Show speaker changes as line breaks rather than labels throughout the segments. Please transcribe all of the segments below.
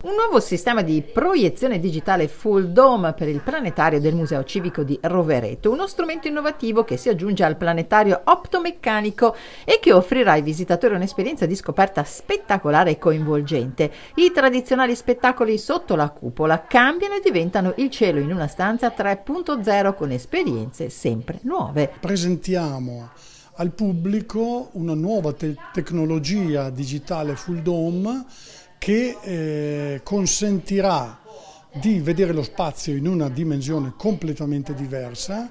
Un nuovo sistema di proiezione digitale full dome per il planetario del Museo Civico di Rovereto, uno strumento innovativo che si aggiunge al planetario optomeccanico e che offrirà ai visitatori un'esperienza di scoperta spettacolare e coinvolgente. I tradizionali spettacoli sotto la cupola cambiano e diventano il cielo in una
stanza 3.0 con esperienze sempre nuove. Presentiamo al pubblico una nuova te- tecnologia digitale full dome che eh, consentirà di vedere lo spazio in una dimensione completamente diversa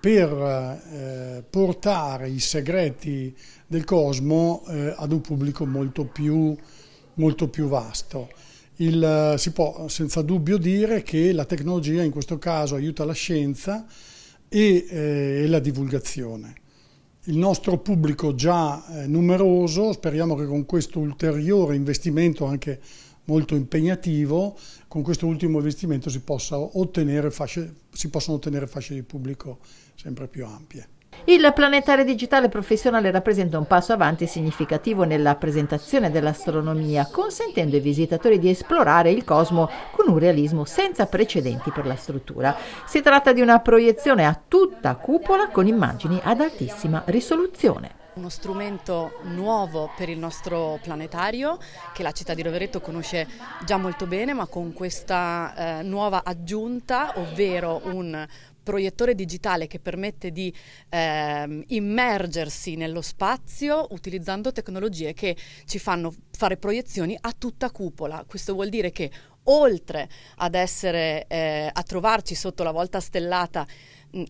per eh, portare i segreti del cosmo eh, ad un pubblico molto più, molto più vasto. Il, eh, si può senza dubbio dire che la tecnologia in questo caso aiuta la scienza e, eh, e la divulgazione il nostro pubblico già eh, numeroso, speriamo che con questo ulteriore investimento anche molto impegnativo, con questo ultimo investimento si, ottenere fasce, si possano ottenere fasce di pubblico sempre più ampie.
Il planetario digitale professionale rappresenta un passo avanti significativo nella presentazione dell'astronomia, consentendo ai visitatori di esplorare il cosmo con un realismo senza precedenti per la struttura. Si tratta di una proiezione a tutta cupola con immagini ad altissima risoluzione
uno strumento nuovo per il nostro planetario che la città di Rovereto conosce già molto bene ma con questa eh, nuova aggiunta ovvero un proiettore digitale che permette di ehm, immergersi nello spazio utilizzando tecnologie che ci fanno fare proiezioni a tutta cupola. Questo vuol dire che oltre ad essere eh, a trovarci sotto la volta stellata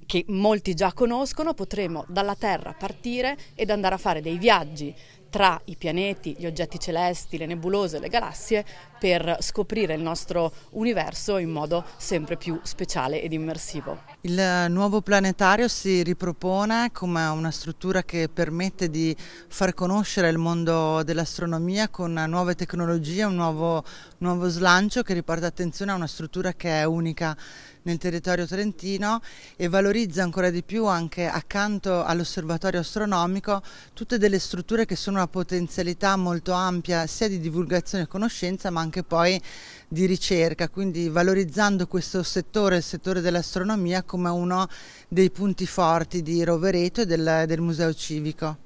che molti già conoscono, potremo dalla Terra partire ed andare a fare dei viaggi tra i pianeti, gli oggetti celesti, le nebulose, le galassie per scoprire il nostro universo in modo sempre più speciale ed immersivo.
Il nuovo planetario si ripropone come una struttura che permette di far conoscere il mondo dell'astronomia con nuove tecnologie, un nuovo, nuovo slancio che riporta attenzione a una struttura che è unica nel territorio trentino e valorizza ancora di più anche accanto all'osservatorio astronomico tutte delle strutture che sono una potenzialità molto ampia sia di divulgazione e conoscenza ma anche poi di ricerca, quindi valorizzando questo settore, il settore dell'astronomia come uno dei punti forti di Rovereto e del, del Museo Civico.